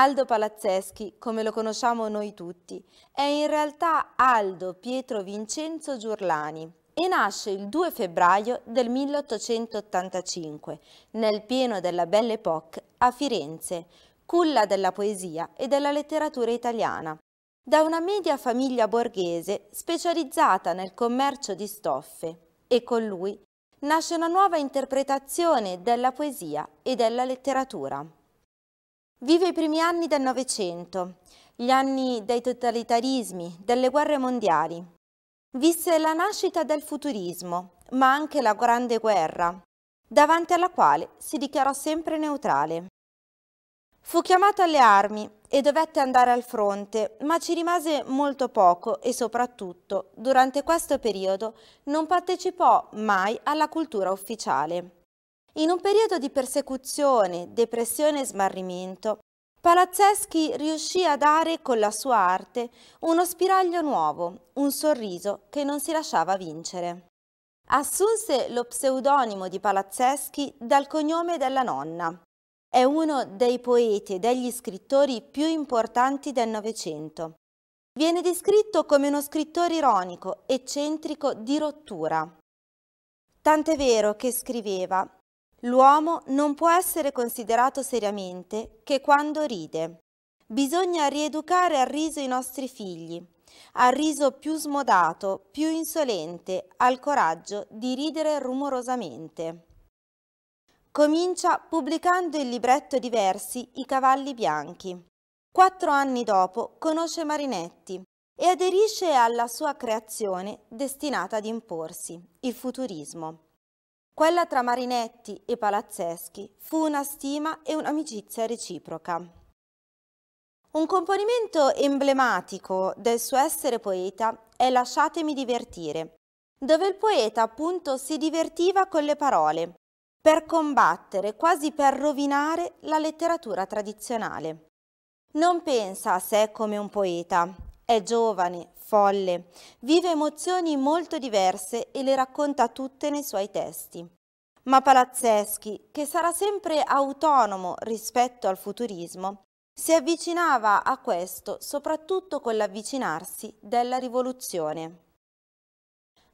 Aldo Palazzeschi, come lo conosciamo noi tutti, è in realtà Aldo Pietro Vincenzo Giurlani e nasce il 2 febbraio del 1885, nel pieno della Belle Époque a Firenze, culla della poesia e della letteratura italiana. Da una media famiglia borghese specializzata nel commercio di stoffe e con lui nasce una nuova interpretazione della poesia e della letteratura. Vive i primi anni del Novecento, gli anni dei totalitarismi, delle guerre mondiali. Visse la nascita del futurismo, ma anche la Grande Guerra, davanti alla quale si dichiarò sempre neutrale. Fu chiamato alle armi e dovette andare al fronte, ma ci rimase molto poco e soprattutto, durante questo periodo, non partecipò mai alla cultura ufficiale. In un periodo di persecuzione, depressione e smarrimento, Palazzeschi riuscì a dare con la sua arte uno spiraglio nuovo, un sorriso che non si lasciava vincere. Assunse lo pseudonimo di Palazzeschi dal cognome della nonna. È uno dei poeti e degli scrittori più importanti del Novecento. Viene descritto come uno scrittore ironico, eccentrico, di rottura. Tant'è vero che scriveva L'uomo non può essere considerato seriamente che quando ride. Bisogna rieducare al riso i nostri figli, al riso più smodato, più insolente, al coraggio di ridere rumorosamente. Comincia pubblicando il libretto di versi I cavalli bianchi. Quattro anni dopo conosce Marinetti e aderisce alla sua creazione destinata ad imporsi, il futurismo. Quella tra Marinetti e Palazzeschi fu una stima e un'amicizia reciproca. Un componimento emblematico del suo essere poeta è Lasciatemi divertire, dove il poeta appunto si divertiva con le parole, per combattere, quasi per rovinare la letteratura tradizionale. Non pensa a sé come un poeta, è giovane, folle, vive emozioni molto diverse e le racconta tutte nei suoi testi. Ma Palazzeschi, che sarà sempre autonomo rispetto al futurismo, si avvicinava a questo soprattutto con l'avvicinarsi della rivoluzione.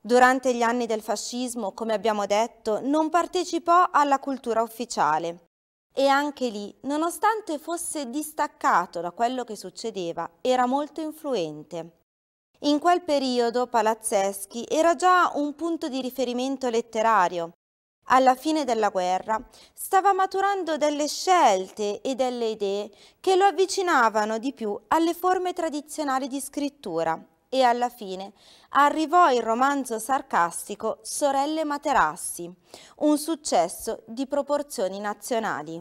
Durante gli anni del fascismo, come abbiamo detto, non partecipò alla cultura ufficiale, e anche lì, nonostante fosse distaccato da quello che succedeva, era molto influente. In quel periodo Palazzeschi era già un punto di riferimento letterario. Alla fine della guerra stava maturando delle scelte e delle idee che lo avvicinavano di più alle forme tradizionali di scrittura e alla fine arrivò il romanzo sarcastico Sorelle Materassi, un successo di proporzioni nazionali.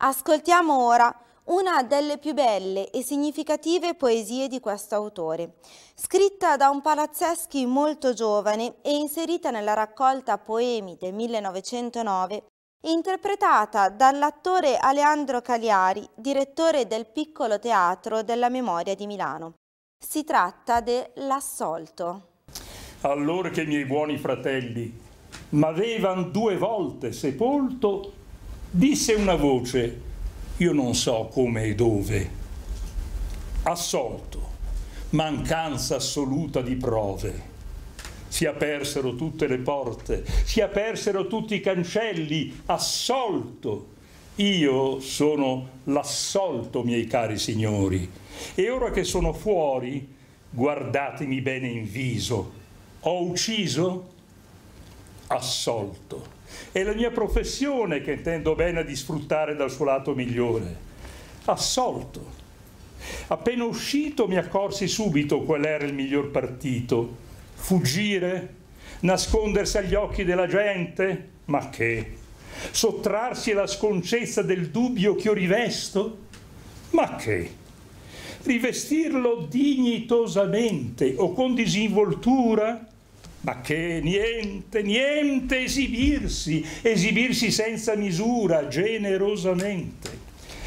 Ascoltiamo ora una delle più belle e significative poesie di questo autore, scritta da un Palazzeschi molto giovane e inserita nella raccolta Poemi del 1909, interpretata dall'attore Aleandro Cagliari, direttore del Piccolo Teatro della Memoria di Milano. Si tratta dell'assolto. Allora che i miei buoni fratelli m'avevan due volte sepolto, disse una voce, io non so come e dove, assolto, mancanza assoluta di prove. Si apersero tutte le porte, si apersero tutti i cancelli, assolto, io sono l'assolto, miei cari signori, e ora che sono fuori, guardatemi bene in viso, ho ucciso? Assolto. È la mia professione che intendo bene di sfruttare dal suo lato migliore. Assolto. Appena uscito mi accorsi subito qual era il miglior partito. Fuggire? Nascondersi agli occhi della gente? Ma che? sottrarsi alla sconcezza del dubbio che io rivesto? Ma che? Rivestirlo dignitosamente o con disinvoltura? Ma che niente, niente esibirsi, esibirsi senza misura, generosamente.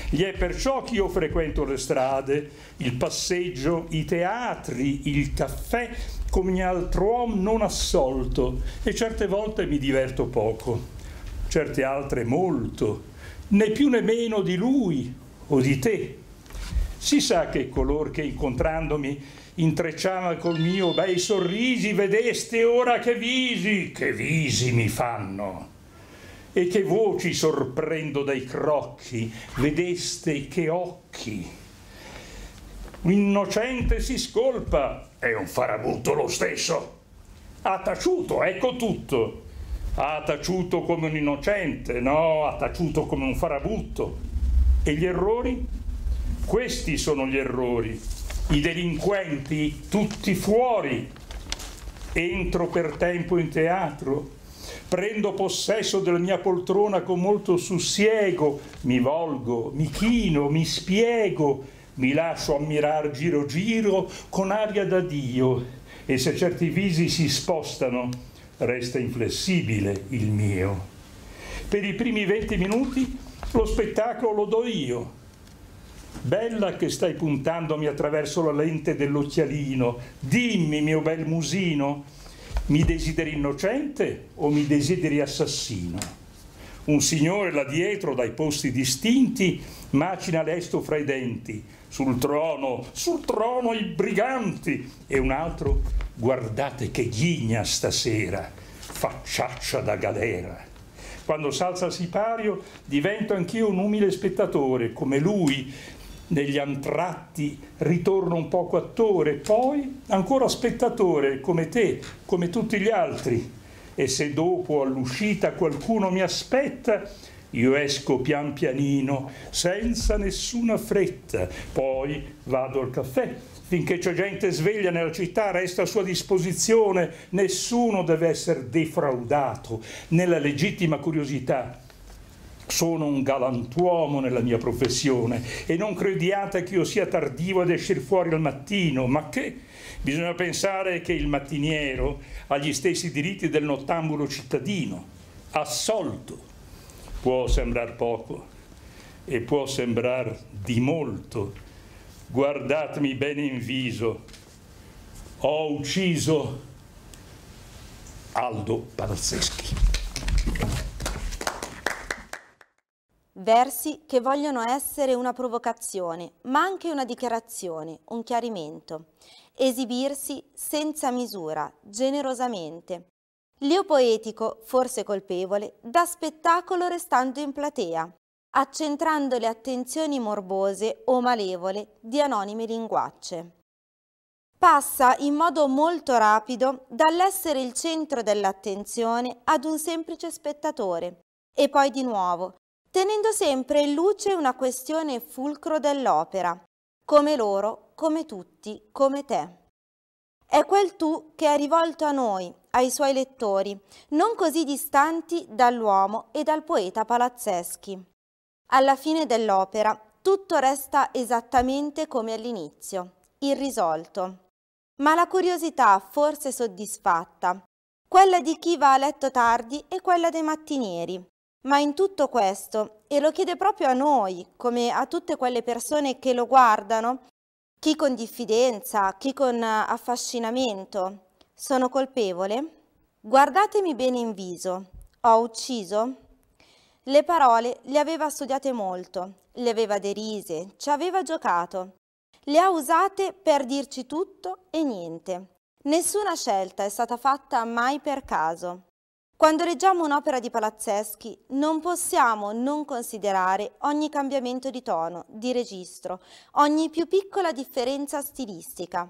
Gli è perciò che io frequento le strade, il passeggio, i teatri, il caffè, come un altro uomo non assolto, e certe volte mi diverto poco certe altre molto, né più né meno di lui o di te. Si sa che color che incontrandomi intrecciava col mio bei sorrisi vedeste ora che visi, che visi mi fanno. E che voci sorprendo dai crocchi, vedeste che occhi. Un Innocente si scolpa, è un farabutto lo stesso. Ha taciuto, ecco tutto ha taciuto come un innocente, no, ha taciuto come un farabutto. E gli errori? Questi sono gli errori. I delinquenti tutti fuori. Entro per tempo in teatro. Prendo possesso della mia poltrona con molto sussiego, mi volgo, mi chino, mi spiego, mi lascio ammirar giro giro con aria da Dio e se certi visi si spostano resta inflessibile il mio. Per i primi venti minuti lo spettacolo lo do io. Bella che stai puntandomi attraverso la lente dell'occhialino, dimmi mio bel musino, mi desideri innocente o mi desideri assassino? Un signore là dietro, dai posti distinti, macina lesto fra i denti. Sul trono, sul trono i briganti. E un altro, guardate che ghigna stasera, facciaccia da galera. Quando s'alza il sipario divento anch'io un umile spettatore, come lui, negli antratti ritorno un poco attore, poi ancora spettatore come te, come tutti gli altri e se dopo all'uscita qualcuno mi aspetta, io esco pian pianino, senza nessuna fretta, poi vado al caffè. Finché c'è gente sveglia nella città resta a sua disposizione, nessuno deve essere defraudato nella legittima curiosità. Sono un galantuomo nella mia professione e non crediate che io sia tardivo ad escir fuori al mattino, ma che Bisogna pensare che il mattiniero ha gli stessi diritti del nottambulo cittadino, assolto. Può sembrare poco e può sembrare di molto. Guardatemi bene in viso. Ho ucciso Aldo Palzeschi. versi che vogliono essere una provocazione, ma anche una dichiarazione, un chiarimento. Esibirsi senza misura, generosamente. Lio Poetico, forse colpevole, dà spettacolo restando in platea, accentrando le attenzioni morbose o malevole di anonime linguacce. Passa in modo molto rapido dall'essere il centro dell'attenzione ad un semplice spettatore e poi di nuovo tenendo sempre in luce una questione fulcro dell'opera, come loro, come tutti, come te. È quel tu che è rivolto a noi, ai suoi lettori, non così distanti dall'uomo e dal poeta palazzeschi. Alla fine dell'opera tutto resta esattamente come all'inizio, irrisolto. Ma la curiosità forse soddisfatta, quella di chi va a letto tardi e quella dei mattinieri, ma in tutto questo, e lo chiede proprio a noi, come a tutte quelle persone che lo guardano, chi con diffidenza, chi con eh, affascinamento, sono colpevole? Guardatemi bene in viso, ho ucciso? Le parole le aveva studiate molto, le aveva derise, ci aveva giocato, le ha usate per dirci tutto e niente. Nessuna scelta è stata fatta mai per caso. Quando leggiamo un'opera di Palazzeschi non possiamo non considerare ogni cambiamento di tono, di registro, ogni più piccola differenza stilistica,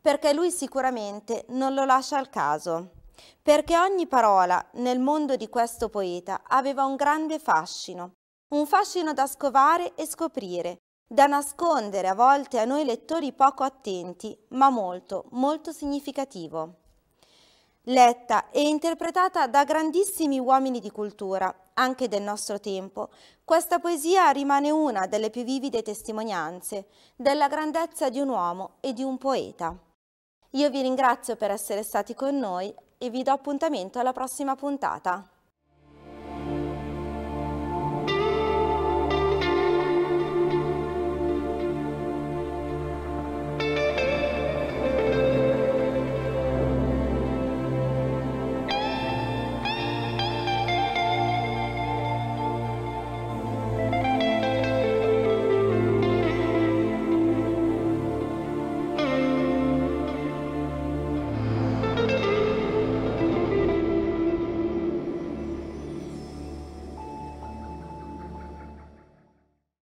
perché lui sicuramente non lo lascia al caso, perché ogni parola nel mondo di questo poeta aveva un grande fascino, un fascino da scovare e scoprire, da nascondere a volte a noi lettori poco attenti, ma molto, molto significativo letta e interpretata da grandissimi uomini di cultura, anche del nostro tempo, questa poesia rimane una delle più vivide testimonianze della grandezza di un uomo e di un poeta. Io vi ringrazio per essere stati con noi e vi do appuntamento alla prossima puntata.